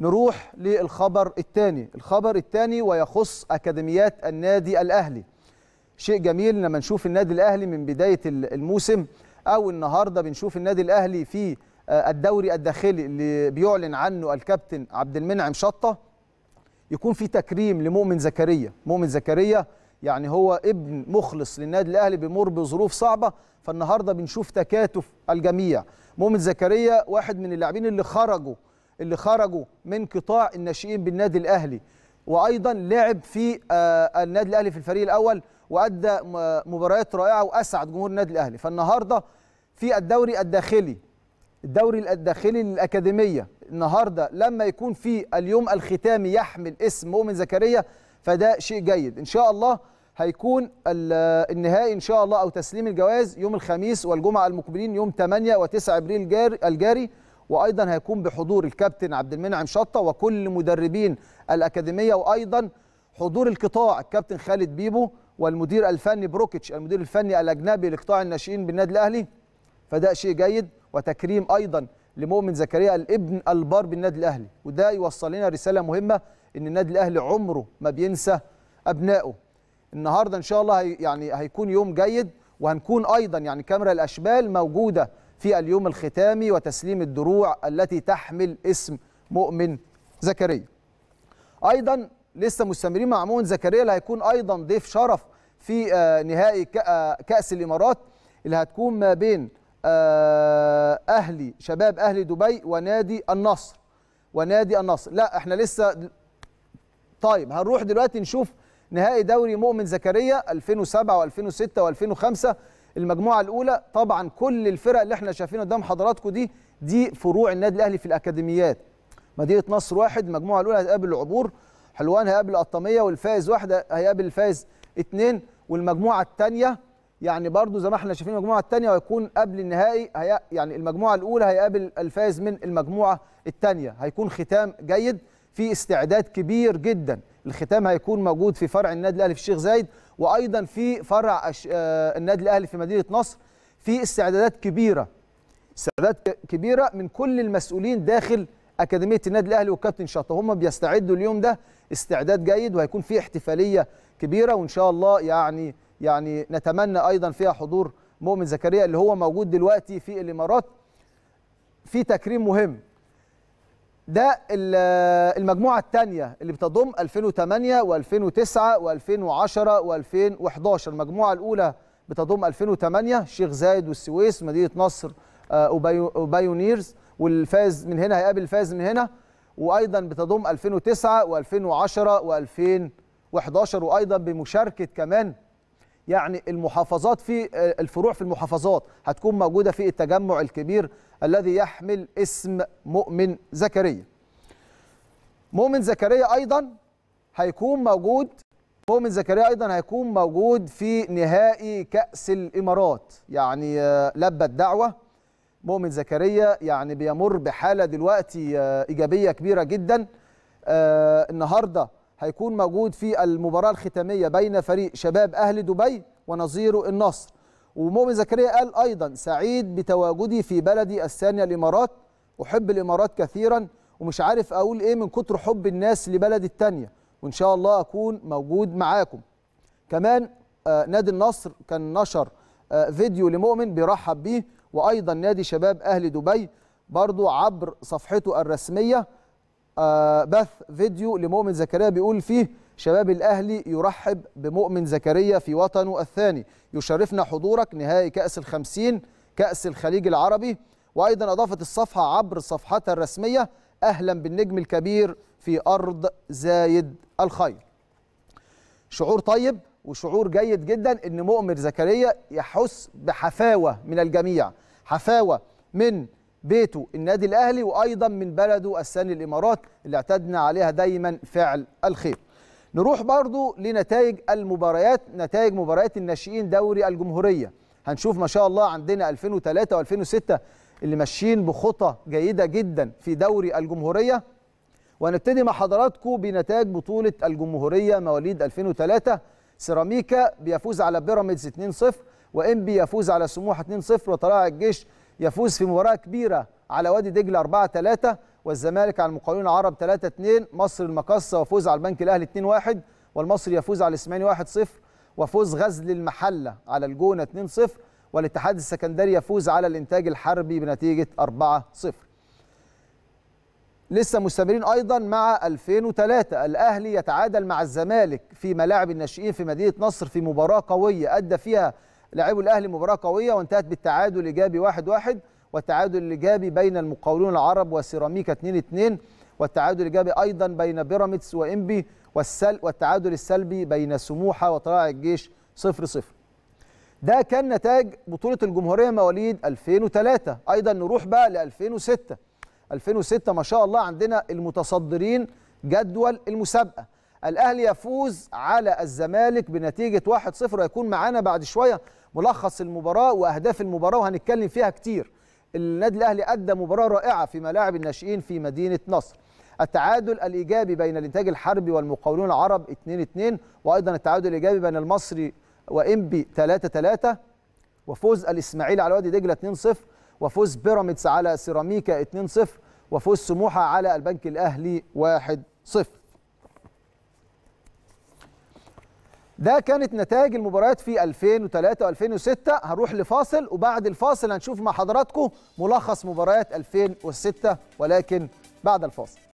نروح للخبر الثاني الخبر الثاني ويخص أكاديميات النادي الأهلي شيء جميل لما نشوف النادي الأهلي من بداية الموسم أو النهاردة بنشوف النادي الأهلي في آه، الدوري الداخلي اللي بيعلن عنه الكابتن عبد المنعم شطة يكون في تكريم لمؤمن زكريا مؤمن زكريا يعني هو ابن مخلص للنادي الاهلي بيمر بظروف صعبه فالنهارده بنشوف تكاتف الجميع مؤمن زكريا واحد من اللاعبين اللي خرجوا اللي خرجوا من قطاع الناشئين بالنادي الاهلي وايضا لعب في آه، النادي الاهلي في الفريق الاول وادى مباريات رائعه واسعد جمهور النادي الاهلي فالنهارده في الدوري الداخلي الدوري الداخلي للاكاديميه النهارده لما يكون في اليوم الختامي يحمل اسم مؤمن زكريا فده شيء جيد ان شاء الله هيكون النهائي ان شاء الله او تسليم الجوائز يوم الخميس والجمعه المقبلين يوم 8 و9 ابريل الجاري وايضا هيكون بحضور الكابتن عبد المنعم شطه وكل مدربين الاكاديميه وايضا حضور القطاع الكابتن خالد بيبو والمدير الفني بروكيتش المدير الفني الاجنبي لقطاع الناشئين بالنادي الاهلي فده شيء جيد وتكريم ايضا لمؤمن زكريا الابن البار بالنادي الاهلي وده يوصل لنا رساله مهمه ان النادي الاهلي عمره ما بينسى ابنائه النهارده ان شاء الله هي يعني هيكون يوم جيد وهنكون ايضا يعني كاميرا الاشبال موجوده في اليوم الختامي وتسليم الدروع التي تحمل اسم مؤمن زكريا ايضا لسه مستمرين مع مؤمن زكريا اللي هيكون ايضا ضيف شرف في آه، نهائي آه، كاس الامارات اللي هتكون ما بين آه، اهلي شباب اهلي دبي ونادي النصر ونادي النصر لا احنا لسه طيب هنروح دلوقتي نشوف نهائي دوري مؤمن زكريا 2007 و2006 و2005 المجموعه الاولى طبعا كل الفرق اللي احنا شايفينها قدام حضراتكم دي دي فروع النادي الاهلي في الاكاديميات مدينه نصر واحد المجموعه الاولى هتقابل العبور حلوان هيقابل القطاميه والفايز واحده هيقابل الفايز اثنين والمجموعه الثانيه يعني برضو زي ما احنا شايفين المجموعه الثانيه هيكون قبل النهائي هي يعني المجموعه الاولى هيقابل الفايز من المجموعه الثانيه هيكون ختام جيد في استعداد كبير جدا الختام هيكون موجود في فرع النادي الاهلي في الشيخ زايد وايضا في فرع آه، النادي الاهلي في مدينه نصر في استعدادات كبيره استعدادات كبيره من كل المسؤولين داخل اكاديميه النادي الاهلي والكابتن شطه هم بيستعدوا اليوم ده استعداد جيد وهيكون في احتفاليه كبيره وان شاء الله يعني يعني نتمنى ايضا فيها حضور مؤمن زكريا اللي هو موجود دلوقتي في الامارات في تكريم مهم ده المجموعه الثانيه اللي بتضم 2008 و2009 و2010 و2011 المجموعه الاولى بتضم 2008 الشيخ زايد والسويس مدينة نصر آه، وبايونيرز والفاز من هنا هيقابل الفاز من هنا وايضا بتضم 2009 و2010 و2011 وايضا بمشاركه كمان يعني المحافظات في آه، الفروع في المحافظات هتكون موجودة في التجمع الكبير الذي يحمل اسم مؤمن زكريا مؤمن زكريا أيضا هيكون موجود مؤمن زكريا أيضا هيكون موجود في نهائي كأس الإمارات يعني آه، لبى الدعوة مؤمن زكريا يعني بيمر بحالة دلوقتي آه، إيجابية كبيرة جدا النهارده هيكون موجود في المباراة الختامية بين فريق شباب أهل دبي ونظيره النصر ومؤمن زكريا قال أيضا سعيد بتواجدي في بلدي الثانية الإمارات أحب الإمارات كثيرا ومش عارف أقول إيه من كتر حب الناس لبلدي الثانية وإن شاء الله أكون موجود معاكم كمان آه، نادي النصر كان نشر آه، فيديو لمؤمن بيرحب بيه وأيضا نادي شباب أهل دبي برضو عبر صفحته الرسمية آه، بث فيديو لمؤمن زكريا بيقول فيه شباب الأهلي يرحب بمؤمن زكريا في وطنه الثاني يشرفنا حضورك نهائي كأس الخمسين كأس الخليج العربي وأيضا أضافت الصفحة عبر صفحتها الرسمية أهلا بالنجم الكبير في أرض زايد الخير شعور طيب وشعور جيد جدا أن مؤمن زكريا يحس بحفاوة من الجميع حفاوة من بيته النادي الاهلي وايضا من بلده الثاني الامارات اللي اعتدنا عليها دايما فعل الخير نروح برضو لنتائج المباريات نتائج مباريات الناشئين دوري الجمهوريه هنشوف ما شاء الله عندنا 2003 و2006 اللي ماشيين بخطى جيده جدا في دوري الجمهوريه وهنبتدي مع حضراتكم بنتائج بطوله الجمهوريه مواليد 2003 سيراميكا بيفوز على بيراميدز 2-0 وانبي يفوز على سموحه 2-0 وطلائع الجيش يفوز في مباراه كبيره على وادي دجله 4 3 والزمالك على المقاولون العرب 3 2 مصر المقصه وفوز على البنك الاهلي 2 1 والمصري يفوز على الاسماعيلي 1 0 وفوز غزل المحله على الجونه 2 0 والاتحاد السكندري يفوز على الانتاج الحربي بنتيجه 4 0 لسه مستمرين ايضا مع 2003 الاهلي يتعادل مع الزمالك في ملاعب الناشئين في مدينه نصر في مباراه قويه ادى فيها لعبوا الاهلي مباراه قويه وانتهت بالتعادل الايجابي 1-1 واحد واحد والتعادل الايجابي بين المقاولون العرب وسيراميكا 2-2 والتعادل الايجابي ايضا بين بيراميدز وانبي والسل والتعادل السلبي بين سموحه وطلائع الجيش 0-0 ده كان نتاج بطوله الجمهوريه مواليد 2003 ايضا نروح بقى ل 2006 2006 ما شاء الله عندنا المتصدرين جدول المسابقه الاهلي يفوز على الزمالك بنتيجه 1-0 ويكون معانا بعد شويه ملخص المباراه واهداف المباراه وهنتكلم فيها كتير النادي الاهلي ادى مباراه رائعه في ملاعب الناشئين في مدينه نصر التعادل الايجابي بين الانتاج الحربي والمقاولون العرب 2-2 وايضا التعادل الايجابي بين المصري وانبي 3-3 وفوز الاسماعيلي على وادي دجله 2-0 وفوز بيراميدز على سيراميكا 2-0 وفوز سموحه على البنك الاهلي 1-0 ده كانت نتائج المباريات في 2003 و2006 هنروح لفاصل وبعد الفاصل هنشوف مع حضراتكم ملخص مباريات 2006 ولكن بعد الفاصل